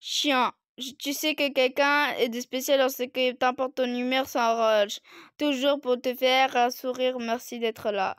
Chien. Tu sais que quelqu'un est de spécial lorsque t'importe ton humeur sans roche. Toujours pour te faire un sourire, merci d'être là.